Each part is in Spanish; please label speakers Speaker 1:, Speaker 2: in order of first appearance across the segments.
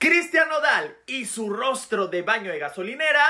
Speaker 1: Cristian Nodal y su rostro de baño de gasolinera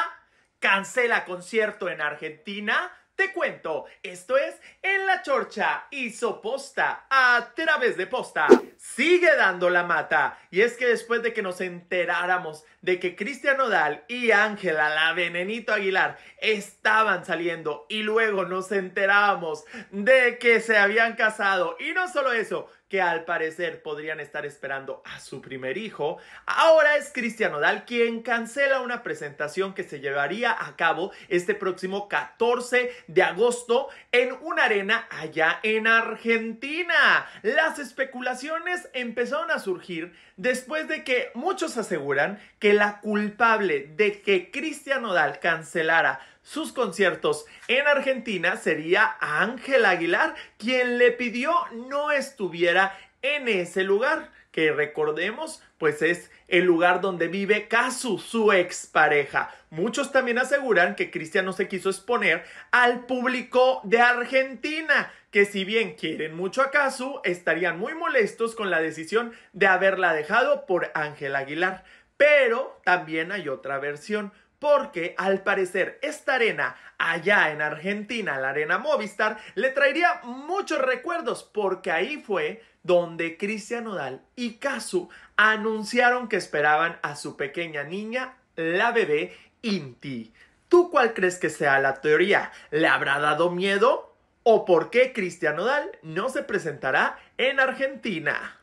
Speaker 1: cancela concierto en Argentina. Te cuento, esto es En la Chorcha Hizo posta a través de Posta. Sigue dando la mata. Y es que después de que nos enteráramos de que Cristian Nodal y Ángela, la venenito Aguilar, estaban saliendo y luego nos enterábamos de que se habían casado. Y no solo eso, que al parecer podrían estar esperando a su primer hijo, ahora es Cristian Odal quien cancela una presentación que se llevaría a cabo este próximo 14 de agosto en una arena allá en Argentina. Las especulaciones empezaron a surgir después de que muchos aseguran que la culpable de que Cristian Odal cancelara sus conciertos en Argentina sería Ángel Aguilar quien le pidió no estuviera en ese lugar, que recordemos, pues es el lugar donde vive Casu, su expareja. Muchos también aseguran que Cristian no se quiso exponer al público de Argentina, que si bien quieren mucho a Casu, estarían muy molestos con la decisión de haberla dejado por Ángel Aguilar. Pero también hay otra versión porque al parecer esta arena allá en Argentina, la arena Movistar, le traería muchos recuerdos porque ahí fue donde Cristian Nodal y Kazu anunciaron que esperaban a su pequeña niña, la bebé Inti. ¿Tú cuál crees que sea la teoría? ¿Le habrá dado miedo? ¿O por qué Cristian Odal no se presentará en Argentina?